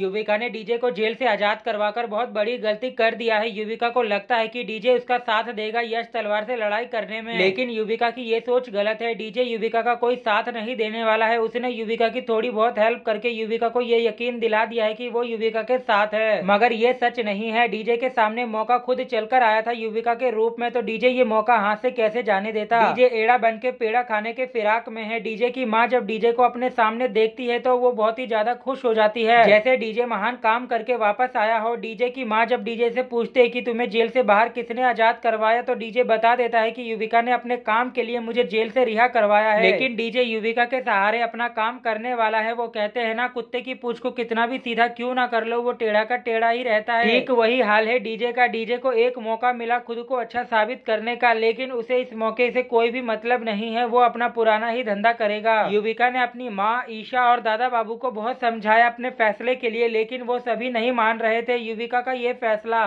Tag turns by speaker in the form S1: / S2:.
S1: युविका ने डीजे को जेल से आजाद करवाकर बहुत बड़ी गलती कर दिया है युविका को लगता है कि डीजे उसका साथ देगा यश तलवार से लड़ाई करने में लेकिन युविका की ये सोच गलत है डीजे युविका का कोई साथ नहीं देने वाला है उसने युविका की थोड़ी बहुत हेल्प करके युविका को ये यकीन दिला दिया है की वो युविका के साथ है मगर ये सच नहीं है डीजे के सामने मौका खुद चल आया था युविका के रूप में तो डीजे ये मौका हाथ से कैसे जाने देता डीजे एड़ा बन के पेड़ा खाने के फिराक में है डीजे की माँ जब डीजे को अपने सामने देखती है तो वो बहुत ही ज्यादा खुश हो जाती है जैसे डीजे महान काम करके वापस आया हो डीजे की माँ जब डीजे से पूछते है कि तुम्हें जेल से बाहर किसने आजाद करवाया तो डीजे बता देता है कि युविका ने अपने काम के लिए मुझे जेल से रिहा करवाया है लेकिन डीजे युविका के सहारे अपना काम करने वाला है वो कहते हैं ना कुत्ते की पूछ को कितना भी सीधा क्यों ना कर लो वो टेढ़ा का टेढ़ा ही रहता है एक वही हाल है डीजे का डीजे को एक मौका मिला खुद को अच्छा साबित करने का लेकिन उसे इस मौके से कोई भी मतलब नहीं है वो अपना पुराना ही धंधा करेगा युविका ने अपनी माँ ईशा और दादा बाबू को बहुत समझाया अपने फैसले के लिए लिए लेकिन वो सभी नहीं मान रहे थे युविका का ये फैसला